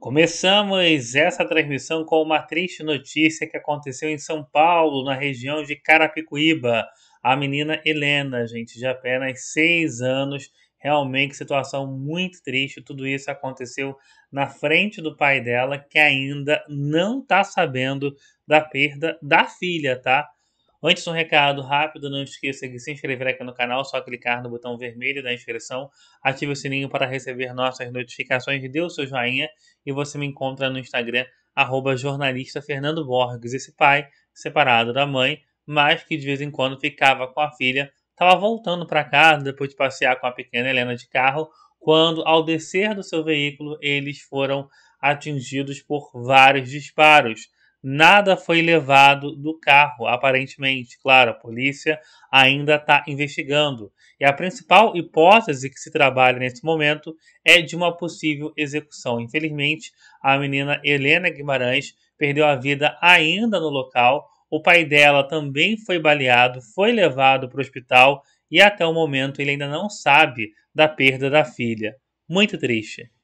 Começamos essa transmissão com uma triste notícia que aconteceu em São Paulo, na região de Carapicuíba. A menina Helena, gente, de apenas seis anos, realmente situação muito triste. Tudo isso aconteceu na frente do pai dela, que ainda não está sabendo da perda da filha, tá? Antes, um recado rápido: não esqueça de se inscrever aqui no canal, só clicar no botão vermelho da inscrição, ative o sininho para receber nossas notificações, dê o seu joinha e você me encontra no Instagram, arroba jornalista Fernando Borges, esse pai separado da mãe, mas que de vez em quando ficava com a filha, estava voltando para casa depois de passear com a pequena Helena de carro, quando, ao descer do seu veículo, eles foram atingidos por vários disparos. Nada foi levado do carro, aparentemente. Claro, a polícia ainda está investigando. E a principal hipótese que se trabalha nesse momento é de uma possível execução. Infelizmente, a menina Helena Guimarães perdeu a vida ainda no local. O pai dela também foi baleado, foi levado para o hospital e até o momento ele ainda não sabe da perda da filha. Muito triste.